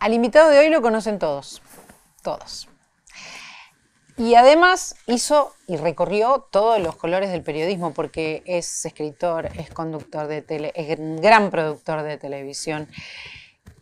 Al invitado de hoy lo conocen todos, todos. Y además hizo y recorrió todos los colores del periodismo porque es escritor, es conductor de tele, es gran productor de televisión.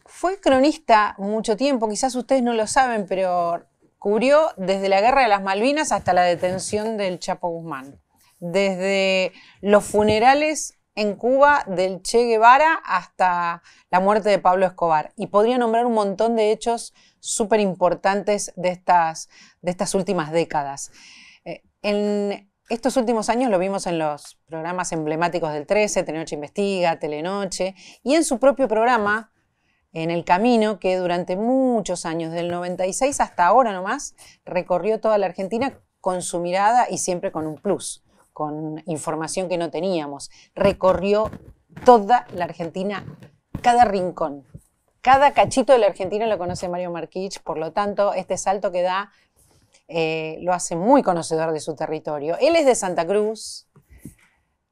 Fue cronista mucho tiempo, quizás ustedes no lo saben, pero cubrió desde la guerra de las Malvinas hasta la detención del Chapo Guzmán, desde los funerales en Cuba, del Che Guevara hasta la muerte de Pablo Escobar. Y podría nombrar un montón de hechos súper importantes de estas, de estas últimas décadas. Eh, en estos últimos años lo vimos en los programas emblemáticos del 13, Telenoche Investiga, Telenoche, y en su propio programa, en el camino que durante muchos años, del 96 hasta ahora nomás, recorrió toda la Argentina con su mirada y siempre con un plus con información que no teníamos. Recorrió toda la Argentina, cada rincón. Cada cachito de la Argentina lo conoce Mario Marquich, por lo tanto, este salto que da eh, lo hace muy conocedor de su territorio. Él es de Santa Cruz,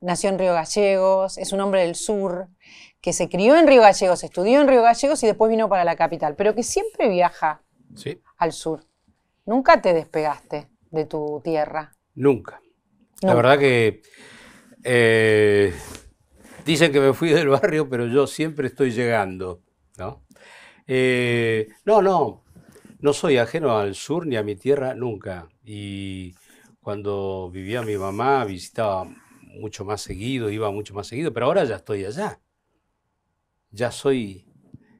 nació en Río Gallegos, es un hombre del sur, que se crió en Río Gallegos, estudió en Río Gallegos y después vino para la capital, pero que siempre viaja al sur. Nunca te despegaste de tu tierra. Nunca. La verdad que eh, dicen que me fui del barrio, pero yo siempre estoy llegando, eh, ¿no? no, no, soy ajeno al sur ni a mi tierra nunca. Y cuando vivía mi mamá visitaba mucho más seguido, iba mucho más seguido, pero ahora ya estoy allá. Ya soy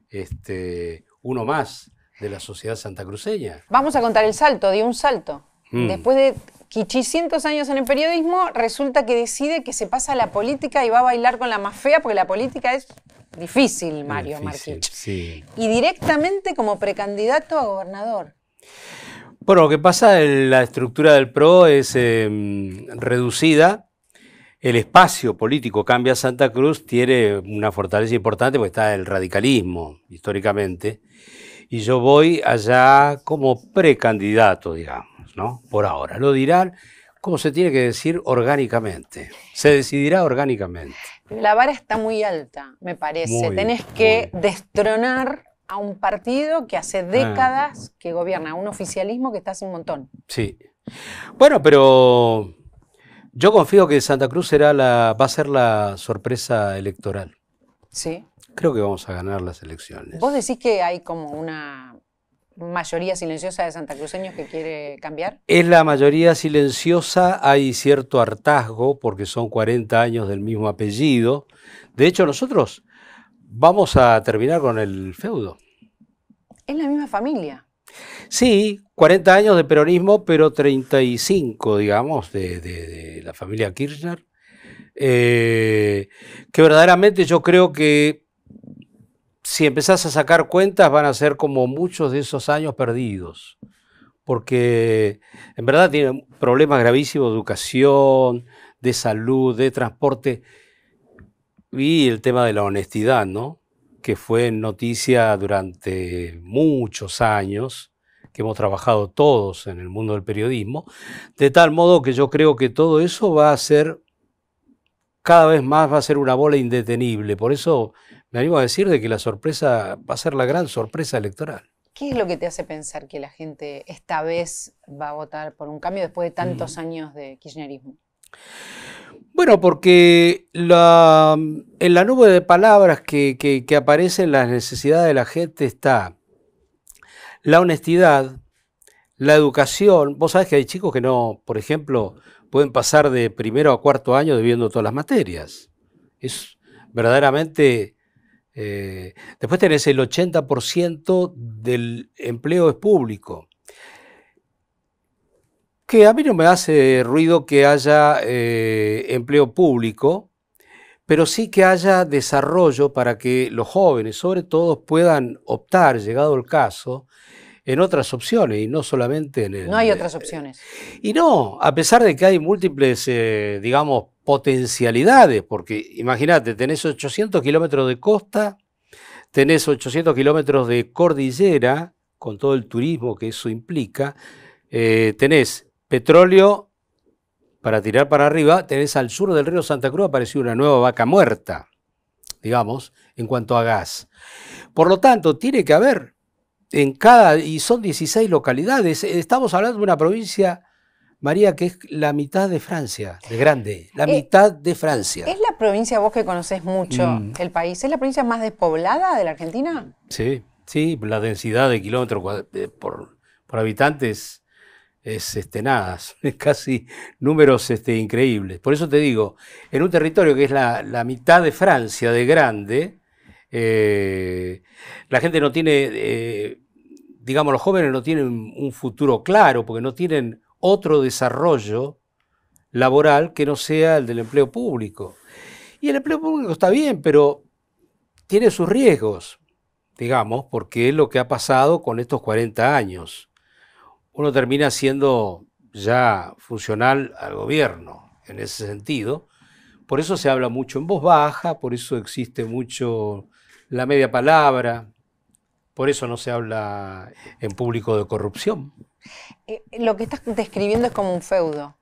este, uno más de la sociedad santacruceña. Vamos a contar el salto, di un salto. Mm. Después de quichicientos años en el periodismo, resulta que decide que se pasa a la política y va a bailar con la más fea, porque la política es difícil, Mario Y directamente como precandidato a gobernador. Bueno, lo que pasa, es la estructura del PRO es em, reducida, el espacio político cambia Santa Cruz, tiene una fortaleza importante porque está el radicalismo históricamente. Y yo voy allá como precandidato, digamos. ¿no? Por ahora. Lo dirán como se tiene que decir orgánicamente. Se decidirá orgánicamente. La vara está muy alta, me parece. Tenés que destronar a un partido que hace ah. décadas que gobierna, un oficialismo que está sin un montón. Sí. Bueno, pero yo confío que Santa Cruz será la, va a ser la sorpresa electoral. Sí. Creo que vamos a ganar las elecciones. Vos decís que hay como una mayoría silenciosa de santacruceños que quiere cambiar? Es la mayoría silenciosa, hay cierto hartazgo porque son 40 años del mismo apellido. De hecho, nosotros vamos a terminar con el feudo. Es la misma familia. Sí, 40 años de peronismo, pero 35, digamos, de, la familia Kirchner. Eh, que verdaderamente yo creo que si empezás a sacar cuentas, van a ser como muchos de esos años perdidos, porque en verdad tienen problemas gravísimos de educación, de salud, de transporte y el tema de la honestidad, ¿no? que fue noticia durante muchos años, que hemos trabajado todos en el mundo del periodismo, de tal modo que yo creo que todo eso va a ser, cada vez más va a ser una bola indetenible. Por eso me animo a decir de que la sorpresa va a ser la gran sorpresa electoral. ¿Qué es lo que te hace pensar que la gente esta vez va a votar por un cambio después de tantos años de kirchnerismo? Bueno, porque en la nube de palabras que, que aparecen las necesidades de la gente está la honestidad, la educación. Vos sabés que hay chicos que no, por ejemplo, pueden pasar de primero a cuarto año debiendo todas las materias. Es verdaderamente eh, después tenés el 80% del empleo es público. Que a mí no me hace ruido que haya eh, empleo público, pero sí que haya desarrollo para que los jóvenes, sobre todo, puedan optar, llegado el caso, en otras opciones y no solamente en el... No hay otras opciones. Eh, y no, a pesar de que hay múltiples, digamos, potencialidades, porque imagínate, tenés 800 kilómetros de costa, tenés 800 kilómetros de cordillera, con todo el turismo que eso implica, eh, tenés petróleo para tirar para arriba, tenés al sur del río Santa Cruz apareció una nueva vaca muerta, digamos, en cuanto a gas. Por lo tanto, tiene que haber en cada, y son 16 localidades, estamos hablando de una provincia María, que es la mitad de Francia, de grande, la eh, mitad de Francia. ¿Es la provincia, vos que conocés mucho mm. el país, es la provincia más despoblada de la Argentina? Sí, sí, la densidad de kilómetros por, habitantes es este, nada, Son casi números este, increíbles. Por eso te digo, en un territorio que es la, mitad de Francia, de grande, eh, la gente no tiene, eh, digamos, los jóvenes no tienen un futuro claro porque no tienen otro desarrollo laboral que no sea el del empleo público. Y el empleo público está bien, pero tiene sus riesgos, digamos, porque es lo que ha pasado con estos 40 años. Uno termina siendo ya funcional al gobierno en ese sentido. Por eso se habla mucho en voz baja, por eso existe mucho la media palabra, por eso no se habla en público de corrupción. Eh, lo que estás describiendo es como un feudo.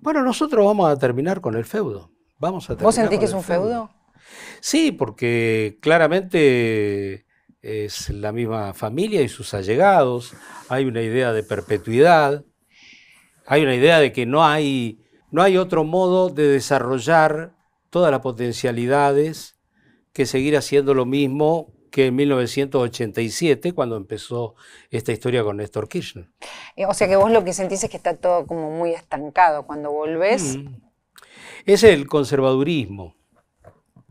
Bueno, nosotros vamos a terminar con el feudo. Vamos a ¿Vos sentís que es un feudo? Sí, porque claramente eh, es la misma familia y sus allegados. Hay una idea de perpetuidad. Hay una idea de que no hay, no hay otro modo de desarrollar todas las potencialidades que seguir haciendo lo mismo que en 1987, cuando empezó esta historia con Néstor Kirchner. Eh, o sea que vos lo que sentís es que está todo como muy estancado cuando volvés. Mm. Es el conservadurismo.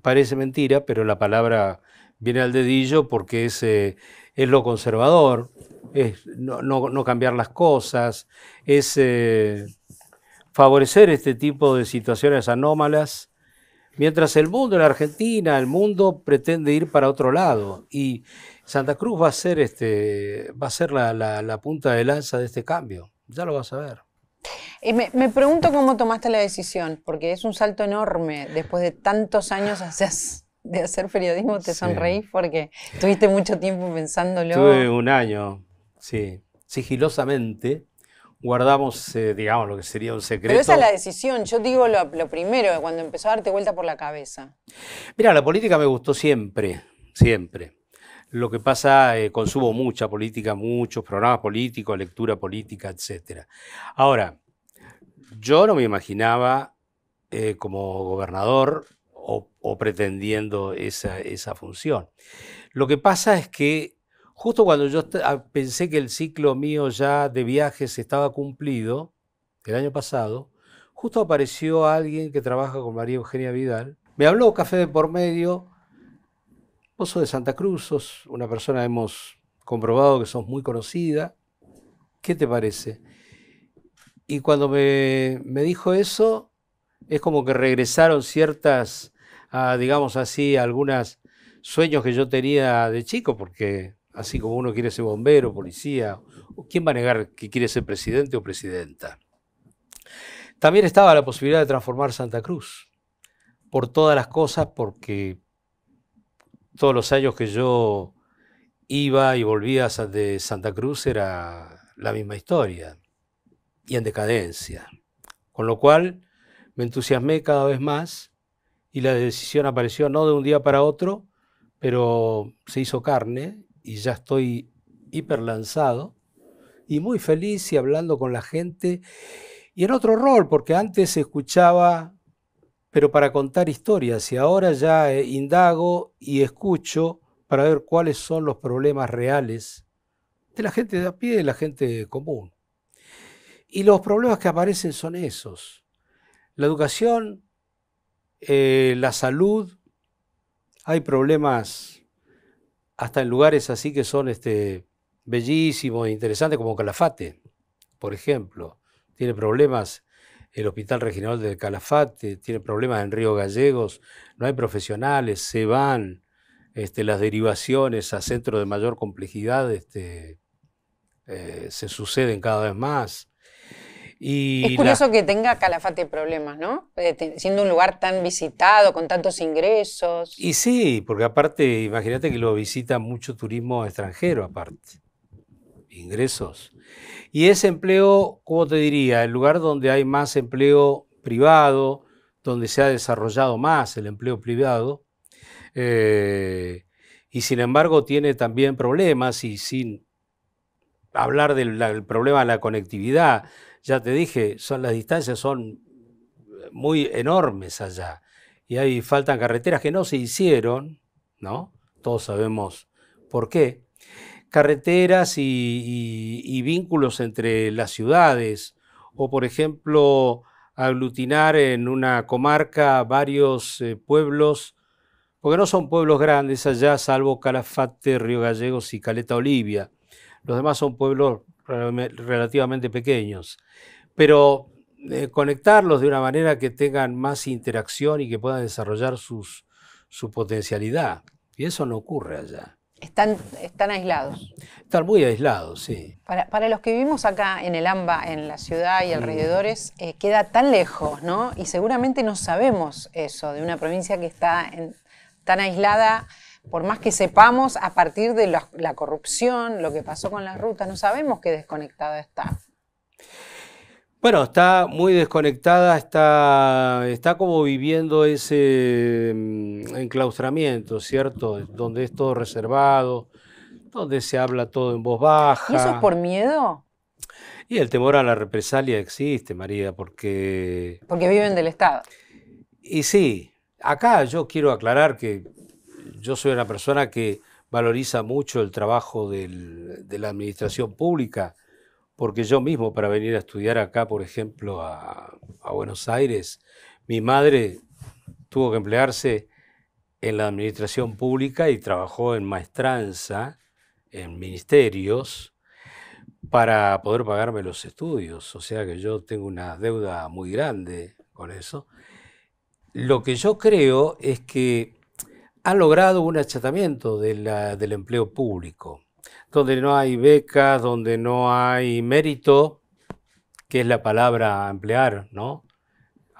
Parece mentira, pero la palabra viene al dedillo porque es, eh, es lo conservador, es no, cambiar las cosas, es eh, favorecer este tipo de situaciones anómalas Mientras el mundo, la Argentina, el mundo pretende ir para otro lado. Y Santa Cruz va a ser, este, va a ser la, punta de lanza de este cambio. Ya lo vas a ver. me, pregunto cómo tomaste la decisión, porque es un salto enorme. Después de tantos años de hacer periodismo, te sonreí sonreís porque tuviste mucho tiempo pensándolo. Tuve un año, sí, sigilosamente guardamos, eh, digamos, lo que sería un secreto. Pero esa es la decisión, yo digo lo, lo primero, cuando empezó a darte vuelta por la cabeza. Mira, la política me gustó siempre, siempre. Lo que pasa, eh, consumo mucha política, muchos programas políticos, lectura política, etc. Ahora, yo no me imaginaba eh, como gobernador o, pretendiendo esa, esa función. Lo que pasa es que Justo cuando yo ah, pensé que el ciclo mío ya de viajes estaba cumplido, el año pasado, justo apareció alguien que trabaja con María Eugenia Vidal. Me habló Café de por medio. Vos sos de Santa Cruz, sos una persona, hemos comprobado que sos muy conocida. ¿Qué te parece? Y cuando me, dijo eso, es como que regresaron ciertas, ah, digamos así, algunos sueños que yo tenía de chico, porque así como uno quiere ser bombero, policía, quién va a negar que quiere ser presidente o presidenta. También estaba la posibilidad de transformar Santa Cruz por todas las cosas, porque todos los años que yo iba y volvía de Santa Cruz era la misma historia y en decadencia. Con lo cual me entusiasmé cada vez más y la decisión apareció no de un día para otro, pero se hizo carne y ya estoy hiper lanzado y muy feliz y hablando con la gente. Y en otro rol, porque antes escuchaba, pero para contar historias, y ahora ya eh, indago y escucho para ver cuáles son los problemas reales de la gente de a pie, de la gente común. Y los problemas que aparecen son esos. La educación, eh, la salud, hay problemas hasta en lugares así que son este, bellísimos e interesantes, como Calafate, por ejemplo. Tiene problemas el Hospital Regional de Calafate, tiene problemas en Río Gallegos, no hay profesionales, se van este, las derivaciones a centros de mayor complejidad, este, eh, se suceden cada vez más es curioso que tenga Calafate problemas, ¿no? Eh, siendo un lugar tan visitado, con tantos ingresos. Y sí, porque aparte, imagínate que lo visita mucho turismo extranjero, aparte. Ingresos. Y ese empleo, ¿cómo te diría? El lugar donde hay más empleo privado, donde se ha desarrollado más el empleo privado. Eh, y sin embargo, tiene también problemas y sin hablar del problema de la conectividad ya te dije, son, las distancias son muy enormes allá. Y ahí faltan carreteras que no se hicieron, ¿no? Todos sabemos por qué. Carreteras y, vínculos entre las ciudades. O, por ejemplo, aglutinar en una comarca varios eh, pueblos, porque no son pueblos grandes allá, salvo Calafate, Río Gallegos y Caleta Olivia. Los demás son pueblos relativamente pequeños, pero eh, conectarlos de una manera que tengan más interacción y que puedan desarrollar sus, su potencialidad. Y eso no ocurre allá. Están, están aislados. Están muy aislados, sí. Para, los que vivimos acá en el AMBA, en la ciudad y alrededores, eh, queda tan lejos, ¿no? Y seguramente no sabemos eso de una provincia que está tan aislada por más que sepamos a partir de la, corrupción, lo que pasó con las rutas, no sabemos qué desconectada está. Bueno, está muy desconectada, está, está como viviendo ese mm, enclaustramiento, ¿cierto? Donde es todo reservado, donde se habla todo en voz baja. ¿Y eso es por miedo? Y el temor a la represalia existe, María, porque... Porque viven del Estado. Y sí, acá yo quiero aclarar que yo soy una persona que valoriza mucho el trabajo de la administración pública, porque yo mismo para venir a estudiar acá, por ejemplo, a Buenos Aires, mi madre tuvo que emplearse en la administración pública y trabajó en maestranza, en ministerios, para poder pagarme los estudios. O sea que yo tengo una deuda muy grande con eso. Lo que yo creo es que ha logrado un achatamiento del empleo público, donde no hay becas, donde no hay mérito, que es la palabra a emplear, ¿no?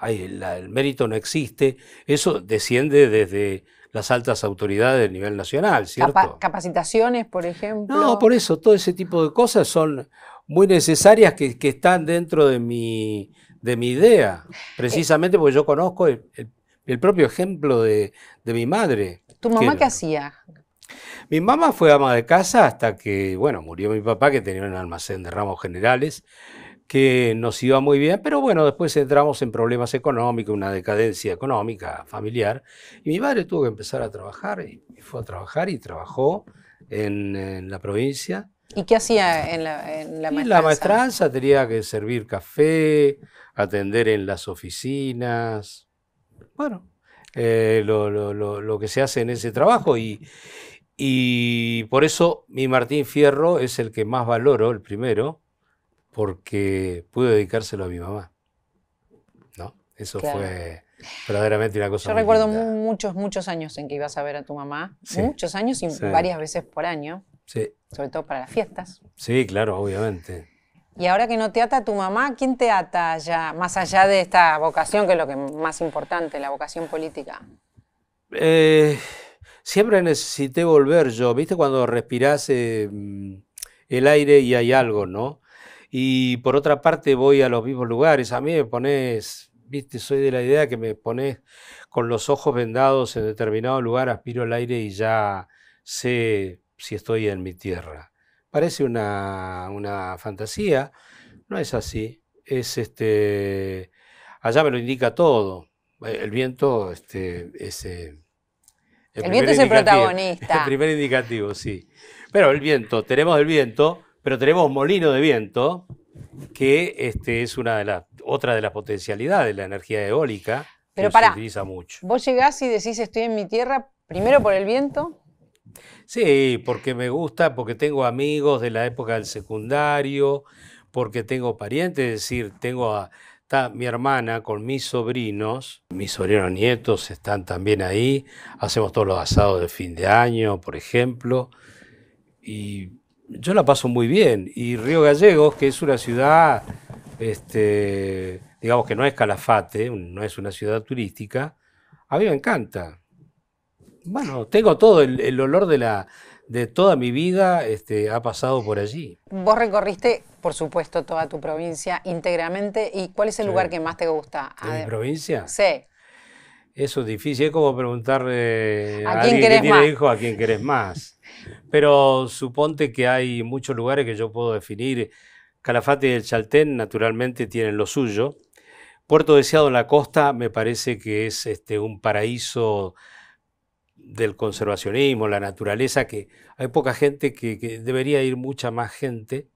el mérito no existe, eso desciende desde las altas autoridades a nivel nacional, ¿cierto? capacitaciones, por ejemplo. No, por eso, todo ese tipo de cosas son muy necesarias que, están dentro de mi, idea, eh, precisamente porque yo conozco el el propio ejemplo de, mi madre. ¿Tu mamá qué hacía? Mi mamá fue ama de casa hasta que, bueno, murió mi papá, que tenía un almacén de ramos generales, que nos iba muy bien, pero bueno, después entramos en problemas económicos, una decadencia económica, familiar, y mi madre tuvo que empezar a trabajar, y, fue a trabajar y trabajó en, la provincia. ¿Y qué hacía en la, en la maestranza? En la maestranza tenía que servir café, atender en las oficinas, bueno, eh, lo, lo, lo, lo, que se hace en ese trabajo. Y, por eso mi Martín Fierro es el que más valoro, el primero, porque pude dedicárselo a mi mamá. ¿No? Eso fue verdaderamente una cosa. Yo recuerdo muchos, muchos años en que ibas a ver a tu mamá. Muchos años y varias veces por año. Sobre todo para las fiestas. Sí, claro, obviamente. Y ahora que no te ata tu mamá, ¿quién te ata ya, más allá de esta vocación, que es lo que más importante, la vocación política? Eh, siempre necesité volver yo, ¿viste? Cuando respirás eh, el aire y hay algo, ¿no? Y por otra parte voy a los mismos lugares, a mí me pones, ¿viste? Soy de la idea que me pones con los ojos vendados en determinado lugar, aspiro el aire y ya sé si estoy en mi tierra. Parece una, fantasía, no es así. Es este. Allá me lo indica todo. Eh, el viento este, es. Eh, el, viento es el protagonista. El primer indicativo, sí. Pero el viento, tenemos el viento, pero tenemos molino de viento, que este, es una de las, otra de las potencialidades de la energía eólica. Pero que se utiliza mucho. Vos llegás y decís estoy en mi tierra, primero por el viento, Sí, porque me gusta, porque tengo amigos de la época del secundario, porque tengo parientes, es decir, tengo a mi hermana con mis sobrinos, mis sobrinos nietos están también ahí, hacemos todos los asados de fin de año, por ejemplo, y yo la paso muy bien. Y Río Gallegos, que es una ciudad, este, digamos que no es Calafate, no es una ciudad turística, a mí me encanta. Bueno, tengo todo, el, olor de, la, de toda mi vida este, ha pasado por allí. Vos recorriste, por supuesto, toda tu provincia íntegramente. ¿Y cuál es el lugar que más te gusta? ¿De mi provincia? Sí. Eso es difícil, es como preguntarle a, a alguien que tiene a quién querés más. Pero suponte que hay muchos lugares que yo puedo definir. Calafate y el Chaltén, naturalmente, tienen lo suyo. Puerto Deseado en la costa me parece que es este, un paraíso del conservacionismo, la naturaleza, que hay poca gente que, debería ir mucha más gente.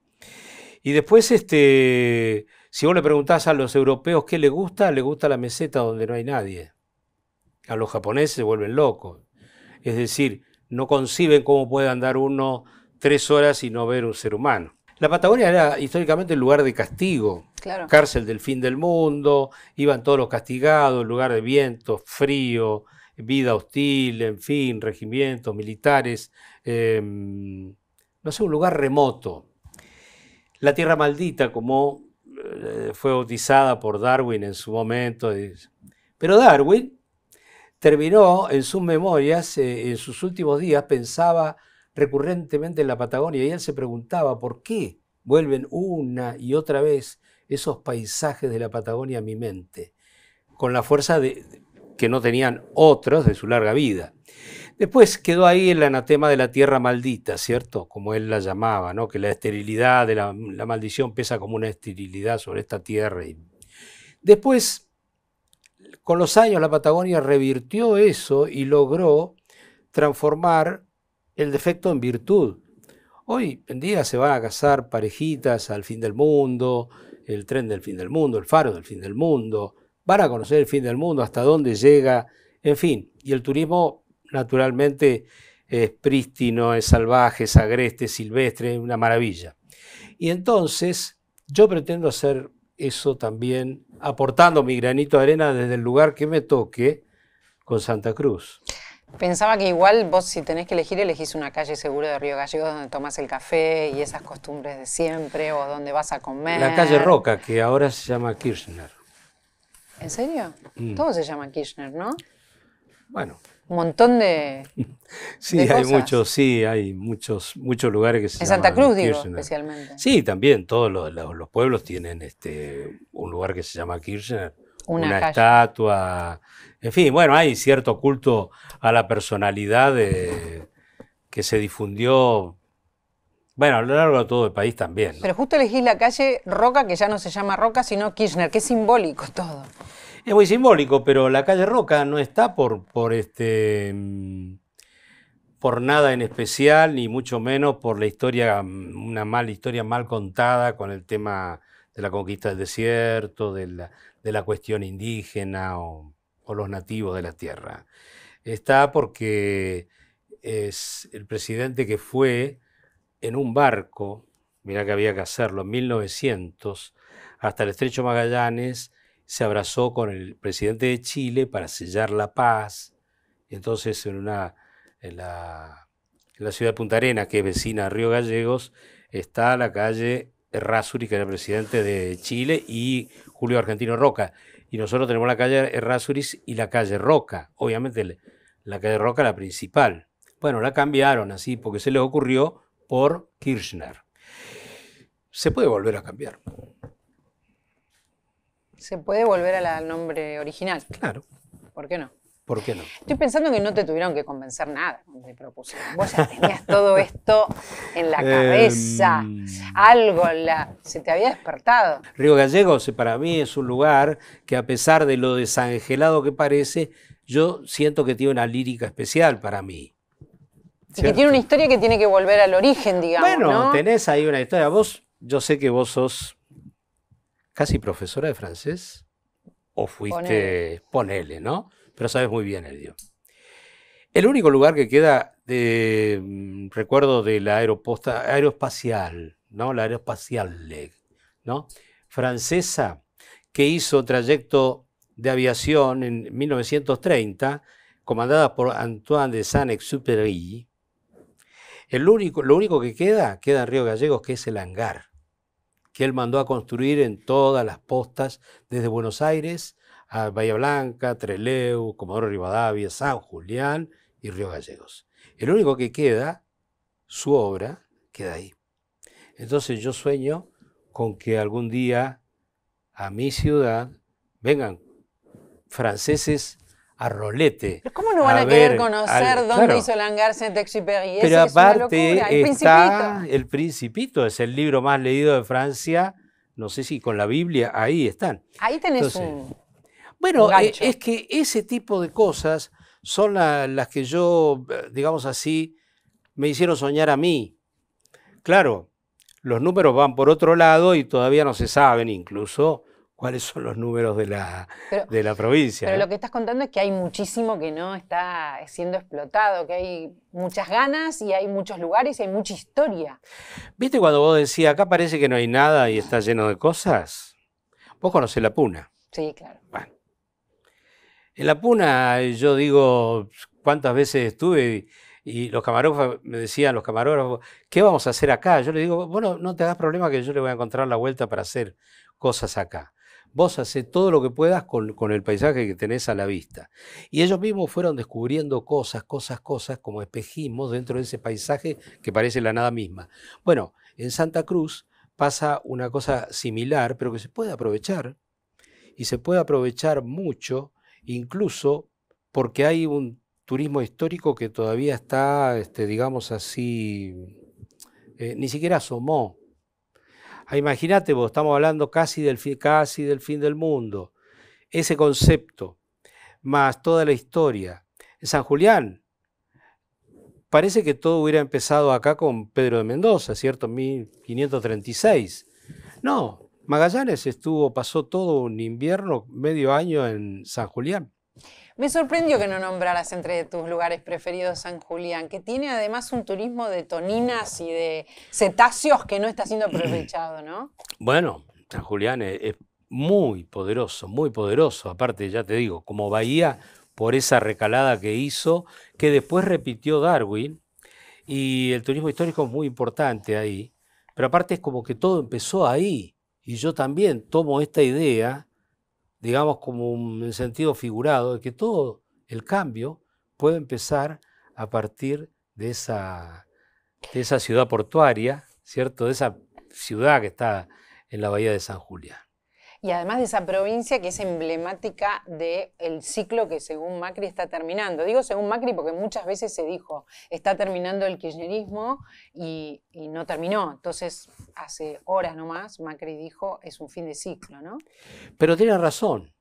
Y después, este, si vos le preguntás a los europeos qué les gusta, les gusta la meseta donde no hay nadie. A los japoneses se vuelven locos. Es decir, no conciben cómo puede andar uno tres horas y no ver un ser humano. La Patagonia era históricamente el lugar de castigo, cárcel del fin del mundo, iban todos los castigados, lugar de viento, frío, vida hostil, en fin, regimientos militares, em, no sé, un lugar remoto. La tierra maldita, como eh, fue bautizada por Darwin en su momento. Pero Darwin terminó en sus memorias, eh, en sus últimos días, pensaba recurrentemente en la Patagonia y él se preguntaba por qué vuelven una y otra vez esos paisajes de la Patagonia a mi mente, con la fuerza de, que no tenían otros de su larga vida. Después quedó ahí el anatema de la tierra maldita, ¿cierto? Como él la llamaba, ¿no? Que la esterilidad de la, maldición pesa como una esterilidad sobre esta tierra. después, con los años, la Patagonia revirtió eso y logró transformar el defecto en virtud. Hoy en día se van a casar parejitas al fin del mundo, el tren del fin del mundo, el faro del fin del mundo, van a conocer el fin del mundo, hasta dónde llega, en fin. Y el turismo, naturalmente, es prístino, es salvaje, es agreste, es silvestre, es una maravilla. Y entonces, yo pretendo hacer eso también aportando mi granito de arena desde el lugar que me toque con Santa Cruz. Pensaba que igual vos si tenés que elegir, elegís una calle segura de Río Gallegos donde tomás el café y esas costumbres de siempre o donde vas a comer. La calle Roca, que ahora se llama Kirchner. ¿En serio? Todo mm. se llama Kirchner, ¿no? Bueno. Un montón de. sí, hay muchos, sí, hay muchos, muchos lugares que se en En Santa Cruz, digo, especialmente. Sí, también todos los, pueblos tienen este, un lugar que se llama Kirchner. Una, estatua. En fin, bueno, hay cierto culto a la personalidad que se difundió bueno, a lo largo de todo el país también. Pero justo elegís la calle Roca, que ya no se llama Roca, sino Kirchner, que es simbólico todo. Es muy simbólico, pero la calle Roca no está por, por, este, mm, por nada en especial, ni mucho menos por la historia, mm, una mala historia mal contada con el tema de la conquista del desierto, de la, cuestión indígena o los nativos de la tierra. Está porque es el presidente que fue en un barco, mira que había que hacerlo, en 1900, hasta el estrecho Magallanes, se abrazó con el presidente de Chile para sellar la paz. Entonces, en, una, la, ciudad de Punta Arenas, que es vecina a Río Gallegos, está la calle Errázuriz que era el presidente de Chile, y Julio Argentino Roca. Y nosotros tenemos la calle Errázuriz y la calle Roca. Obviamente la calle Roca la principal. Bueno, la cambiaron así porque se les ocurrió por Kirchner. Se puede volver a cambiar. Se puede volver al nombre original. Claro. ¿Por qué no? ¿Por qué no? Estoy pensando que no te tuvieron que convencer nada de Vos tenías todo esto en la em. cabeza, algo la, se te había despertado. Río Gallegos para mí es un lugar que a pesar de lo desangelado que parece, yo siento que tiene una lírica especial para mí que tiene una historia que tiene que volver al origen, digamos. Bueno, tenés ahí una historia. Vos, yo sé que vos sos casi profesora de francés, o fuiste, ponele, ¿no? Pero sabes muy bien el idioma. El único lugar que queda de mm, recuerdo de la aeroposta aeroespacial, ¿no? La aeroespacial, leg, ¿no? Francesa que hizo trayecto de aviación en 1930, comandada por Antoine de Saint-Exupéry, único, lo único que queda, queda en Río Gallegos, que es el hangar, que él mandó a construir en todas las postas, desde Buenos Aires a Bahía Blanca, Treleu, Comodoro Rivadavia, San Julián y Río Gallegos. El único que queda, su obra, queda ahí. Entonces yo sueño con que algún día a mi ciudad vengan franceses a Rolete. ¿cómo no van a, querer conocer dónde hizo el hangar Saint-Exupéry? Pero aparte el está Principito. El Principito, es el libro más leído de Francia, no sé si con la Biblia, ahí están. Ahí tenés un Bueno, eh, es que ese tipo de cosas son las que yo, eh, digamos así, me hicieron soñar a mí. Claro, los números van por otro lado y todavía no se saben incluso cuáles son los números de la, de la provincia. Pero lo que estás contando es que hay muchísimo que no está siendo explotado, que hay muchas ganas y hay muchos lugares y hay mucha historia. ¿Viste cuando vos decías, acá parece que no hay nada y está lleno de cosas? Vos conocés la puna. Sí, claro. Bueno. En la puna yo digo cuántas veces estuve y, los camarógrafos me decían, los camarógrafos, ¿qué vamos a hacer acá? Yo le digo, bueno, no te hagas problema que yo le voy a encontrar la vuelta para hacer cosas acá. Vos haces todo lo que puedas con, el paisaje que tenés a la vista. Y ellos mismos fueron descubriendo cosas, cosas, cosas, como espejismos dentro de ese paisaje que parece la nada misma. Bueno, en Santa Cruz pasa una cosa similar, pero que se puede aprovechar. Y se puede aprovechar mucho, incluso porque hay un turismo histórico que todavía está, este, digamos así, eh, ni siquiera asomó Ah, imagínate, vos estamos hablando casi del, casi del fin del mundo. Ese concepto, más toda la historia. En San Julián, parece que todo hubiera empezado acá con Pedro de Mendoza, ¿cierto? 1536. No, Magallanes estuvo, pasó todo un invierno, medio año en San Julián. Me sorprendió que no nombraras entre tus lugares preferidos San Julián, que tiene además un turismo de toninas y de cetáceos que no está siendo aprovechado, ¿no? Bueno, San Julián es, muy poderoso, muy poderoso. Aparte, ya te digo, como bahía, por esa recalada que hizo, que después repitió Darwin, y el turismo histórico es muy importante ahí. Pero aparte es como que todo empezó ahí. Y yo también tomo esta idea digamos como un sentido figurado, de que todo el cambio puede empezar a partir de esa, ciudad portuaria, ¿cierto? De esa ciudad que está en la bahía de San Julián y además de esa provincia que es emblemática del ciclo que según Macri está terminando. Digo según Macri porque muchas veces se dijo, está terminando el kirchnerismo y, no terminó. Entonces, hace horas nomás, Macri dijo, es un fin de ciclo, ¿no? Pero tiene razón.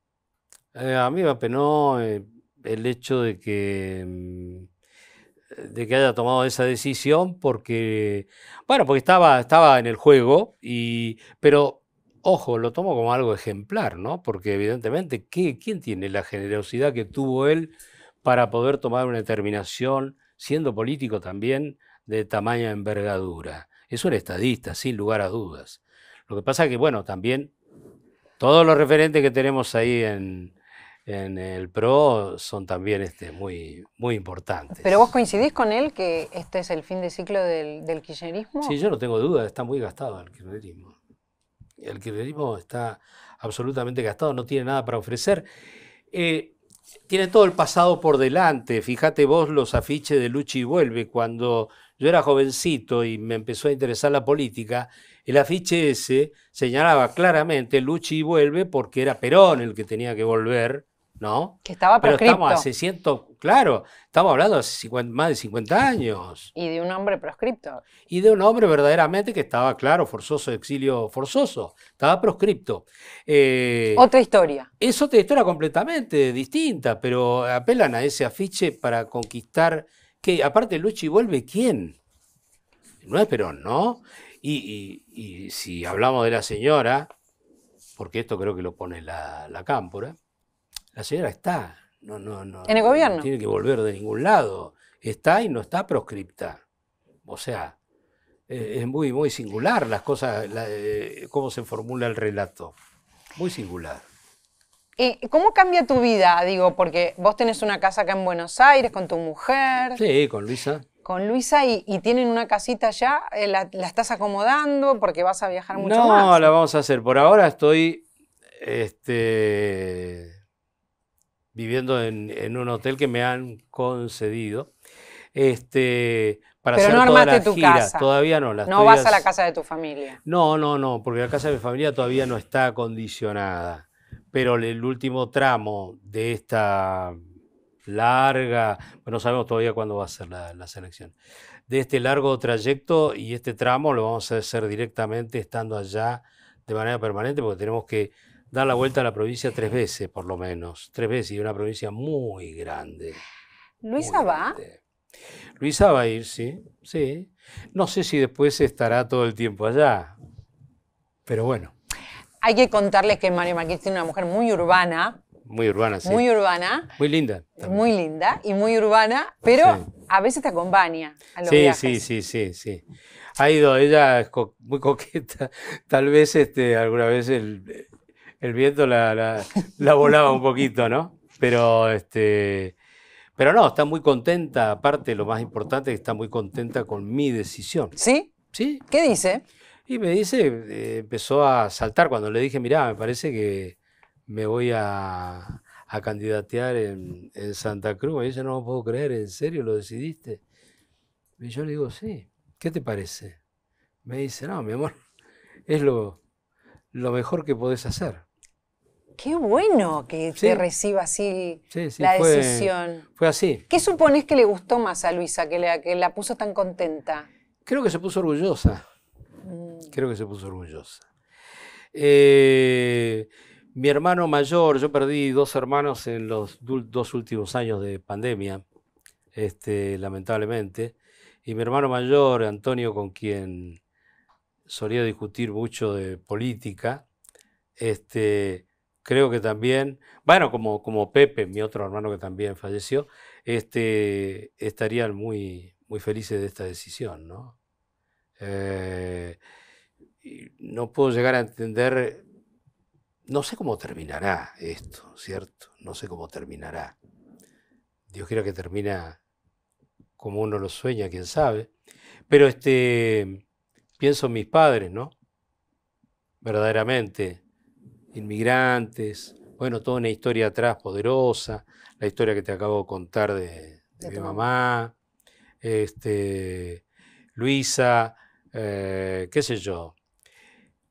Eh, a mí me apenó eh, el hecho de que mm, de que haya tomado esa decisión porque bueno porque estaba estaba en el juego y pero Ojo, lo tomo como algo ejemplar, ¿no? Porque evidentemente, ¿quién tiene la generosidad que tuvo él para poder tomar una determinación, siendo político también, de tamaña envergadura? Es un estadista, sin lugar a dudas. Lo que pasa es que, bueno, también todos los referentes que tenemos ahí en, en el PRO son también este, muy, muy importantes. ¿Pero vos coincidís con él que este es el fin de ciclo del, del kirchnerismo? Sí, yo no tengo duda, está muy gastado el kirchnerismo el kirchnerismo está absolutamente gastado, no tiene nada para ofrecer. Eh, tiene todo el pasado por delante. Fíjate vos los afiches de Luchi Vuelve. Cuando yo era jovencito y me empezó a interesar la política, el afiche ese señalaba claramente Luchi Vuelve porque era Perón el que tenía que volver ¿no? Que estaba Pero estamos hace ciento, claro, estamos hablando hace más de 50 años. Y de un hombre proscripto. Y de un hombre verdaderamente que estaba, claro, forzoso, exilio forzoso, estaba proscripto. Eh, otra historia. Es otra historia completamente distinta, pero apelan a ese afiche para conquistar, que aparte Luchi vuelve quién? No es Perón, ¿no? Y, si hablamos de la señora, porque esto creo que lo pone la, la cámpora, la señora está. No, no, no. En el gobierno. No tiene que volver de ningún lado. Está y no está proscripta. O sea, eh, es muy, muy singular las cosas, eh, cómo se formula el relato. Muy singular. ¿Y eh, cómo cambia tu vida? Digo, porque vos tenés una casa acá en Buenos Aires con tu mujer. Sí, con Luisa. Con Luisa y, tienen una casita ya. la, estás acomodando porque vas a viajar mucho más. No, la vamos a hacer. Por ahora estoy este, viviendo en, un hotel que me han concedido. Este, para Pero no armaste tu casa. Todavía no. no vas a la casa de tu familia. No, no, no, porque la casa de mi familia todavía no está acondicionada. Pero el último tramo de esta larga, pues no sabemos todavía cuándo va a ser la selección, de este largo trayecto y este tramo lo vamos a hacer directamente estando allá de manera permanente porque tenemos que da la vuelta a la provincia tres veces, por lo menos. Tres veces, y una provincia muy grande. ¿Luisa va? Luisa va a ir, sí, sí. No sé si después estará todo el tiempo allá, pero bueno. Hay que contarles que María Marqués tiene una mujer muy urbana. Muy urbana, sí. Muy urbana. Muy linda. Muy linda y muy urbana, pero a veces te acompaña a los sí, Sí, sí, sí, sí. Ha ido, ella es muy coqueta. Tal vez este, alguna vez el, el viento la, volaba un poquito, ¿no? Pero, este, pero no, está muy contenta. Aparte, lo más importante es que está muy contenta con mi decisión. ¿Sí? ¿Sí? ¿Qué dice? Y me dice, eh, empezó a saltar cuando le dije, mirá, me parece que me voy a, candidatear en, Santa Cruz. Me dice, no lo puedo creer, ¿en serio lo decidiste? Y yo le digo, sí, ¿qué te parece? Me dice, no, mi amor, es lo, lo mejor que podés hacer. Qué bueno que te reciba así la decisión. Fue así. ¿Qué supones que le gustó más a Luisa, que, la puso tan contenta? Creo que se puso orgullosa. Mm. Creo que se puso orgullosa. Eh, mi hermano mayor, yo perdí dos hermanos en los dos últimos años de pandemia, este, lamentablemente. Y mi hermano mayor, Antonio, con quien solía discutir mucho de política, este, creo que también, bueno, como, como Pepe, mi otro hermano que también falleció, este, estarían muy, muy felices de esta decisión, ¿no? Eh, no puedo llegar a entender, no sé cómo terminará esto, ¿cierto? No sé cómo terminará. Dios quiera que termina como uno lo sueña, quién sabe. Pero este, pienso en mis padres, ¿no? Verdaderamente inmigrantes, bueno, toda una historia atrás poderosa, la historia que te acabo de contar de, mi mamá, este, Luisa, eh, qué sé yo.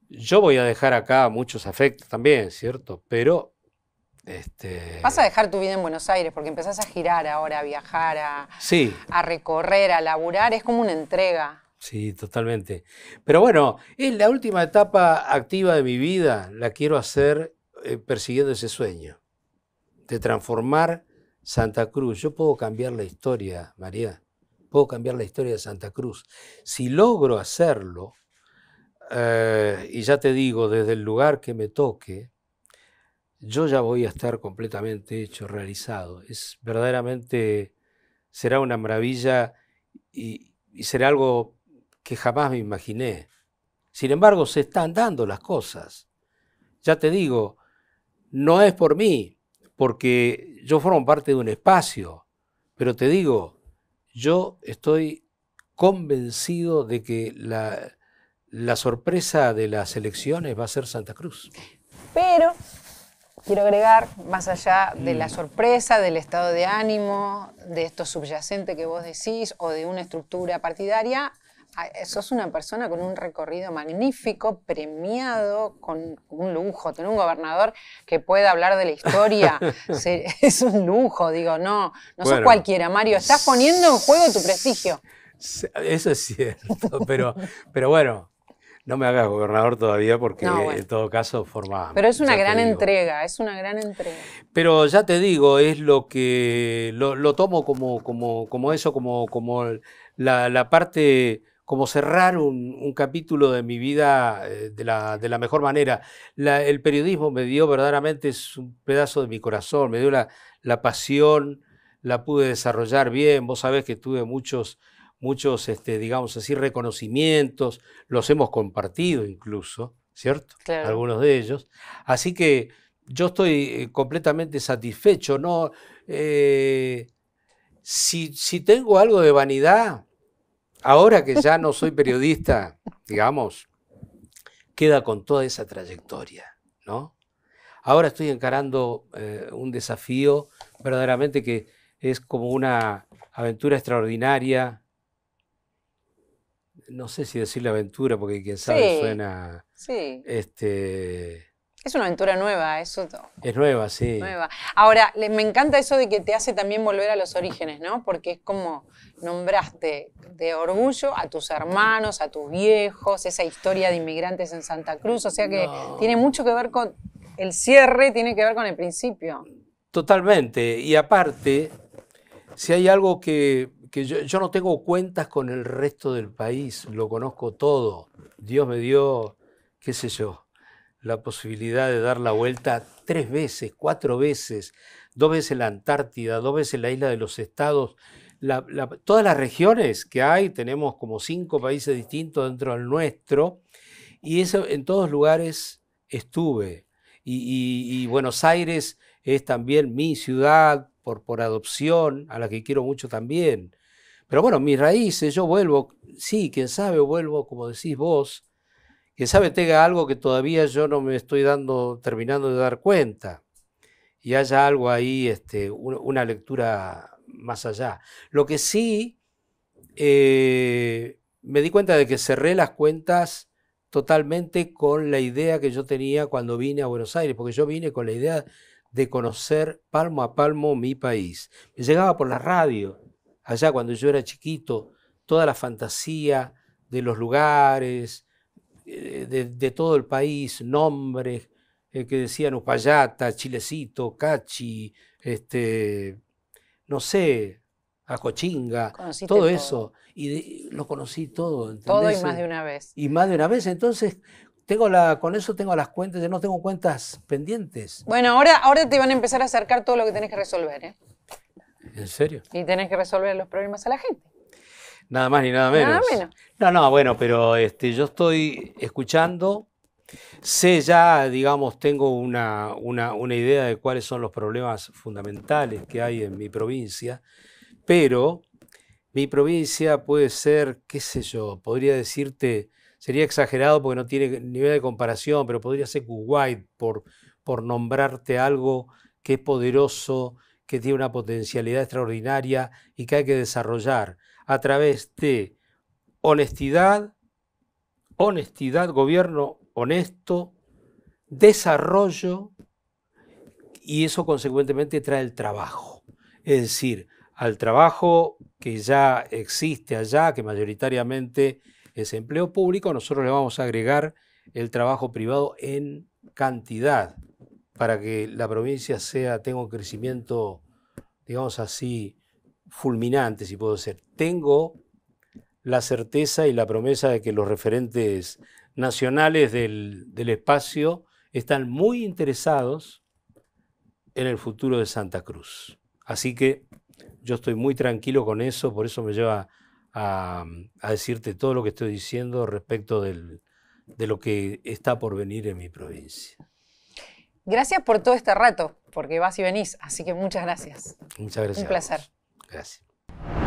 Yo voy a dejar acá muchos afectos también, ¿cierto? Pero... Este... Vas a dejar tu vida en Buenos Aires porque empezás a girar ahora, a viajar, a, a recorrer, a laburar, es como una entrega. Sí, totalmente. Pero bueno, es la última etapa activa de mi vida, la quiero hacer eh, persiguiendo ese sueño, de transformar Santa Cruz. Yo puedo cambiar la historia, María, puedo cambiar la historia de Santa Cruz. Si logro hacerlo, eh, y ya te digo, desde el lugar que me toque, yo ya voy a estar completamente hecho, realizado. Es verdaderamente, será una maravilla y, y será algo que jamás me imaginé. Sin embargo, se están dando las cosas. Ya te digo, no es por mí, porque yo formo parte de un espacio, pero te digo, yo estoy convencido de que la, sorpresa de las elecciones va a ser Santa Cruz. Pero quiero agregar, más allá de la mm. sorpresa, del estado de ánimo, de esto subyacente que vos decís o de una estructura partidaria, Ah, sos una persona con un recorrido magnífico, premiado, con un lujo. Tener un gobernador que pueda hablar de la historia es un lujo, digo, no, no sos cualquiera, Mario, estás poniendo en juego tu prestigio. Eso es cierto, pero, pero bueno, no me hagas gobernador todavía porque en todo caso forma. Pero es una gran entrega, es una gran entrega. Pero ya te digo, es lo que lo, tomo como, como, como eso, como, como la, la parte como cerrar un, capítulo de mi vida eh, de, la, mejor manera. el periodismo me dio verdaderamente es un pedazo de mi corazón, me dio la, pasión, la pude desarrollar bien. Vos sabés que tuve muchos, muchos, este, digamos así, reconocimientos, los hemos compartido incluso, ¿cierto? Algunos de ellos. Así que yo estoy eh, completamente satisfecho, ¿no? Eh, si, si, tengo algo de vanidad, ahora que ya no soy periodista, digamos, queda con toda esa trayectoria, ¿no? Ahora estoy encarando eh, un desafío verdaderamente que es como una aventura extraordinaria. No sé si decirle aventura, porque quién sabe suena. Este, es una aventura nueva, eso. Es nueva, sí. Nueva. Ahora, me encanta eso de que te hace también volver a los orígenes, ¿no? Porque es como nombraste de orgullo a tus hermanos, a tus viejos, esa historia de inmigrantes en Santa Cruz. O sea que tiene mucho que ver con. El cierre tiene que ver con el principio. Totalmente. Y aparte, si hay algo que, yo no tengo cuentas con el resto del país, lo conozco todo. Dios me dio, qué sé yo, la posibilidad de dar la vuelta tres veces, cuatro veces, dos veces la Antártida, dos veces la isla de los estados, todas las regiones que hay, tenemos como cinco países distintos dentro del nuestro, y eso, en todos lugares estuve. Y, Buenos Aires es también mi ciudad por, por adopción, a la que quiero mucho también. Pero bueno, mis raíces, yo vuelvo, sí, quién sabe, vuelvo, como decís vos, que sabe tenga algo que todavía yo no me estoy dando, terminando de dar cuenta, y haya algo ahí, este, una lectura más allá. Lo que sí eh, me di cuenta de que cerré las cuentas totalmente con la idea que yo tenía cuando vine a Buenos Aires, porque yo vine con la idea de conocer palmo a palmo mi país. Me llegaba por la radio, allá cuando yo era chiquito, toda la fantasía de los lugares, eh, de, todo el país, nombres eh, que decían Upayata, Chilecito, Cachi, este, no sé, Acochinga, todo, eso. Y lo conocí todo. Todo y más de una vez. Y más de una vez. Entonces, tengo la, con eso tengo las cuentas, yo no tengo cuentas pendientes. Bueno, ahora, ahora te van a empezar a acercar todo lo que tenés que resolver. ¿eh? ¿En serio? Y tenés que resolver los problemas a la gente. Nada más ni nada menos. No, no, bueno, pero este, yo estoy escuchando, sé ya, digamos, tengo una, una, una idea de cuáles son los problemas fundamentales que hay en mi provincia, pero mi provincia puede ser, qué sé yo, podría decirte, sería exagerado porque no tiene nivel de comparación, pero podría ser Kuwait por, por nombrarte algo que es poderoso, que tiene una potencialidad extraordinaria y que hay que desarrollar a través de honestidad, honestidad, gobierno honesto, desarrollo y eso consecuentemente trae el trabajo. Es decir, al trabajo que ya existe allá, que mayoritariamente es empleo público, nosotros le vamos a agregar el trabajo privado en cantidad para que la provincia sea, tenga un crecimiento, digamos así, fulminante, si puedo ser, tengo la certeza y la promesa de que los referentes nacionales del, espacio están muy interesados en el futuro de Santa Cruz. Así que yo estoy muy tranquilo con eso, por eso me lleva a, decirte todo lo que estoy diciendo respecto de lo que está por venir en mi provincia. Gracias por todo este rato, porque vas y venís, así que muchas gracias. Muchas gracias. Un placer. Gracias.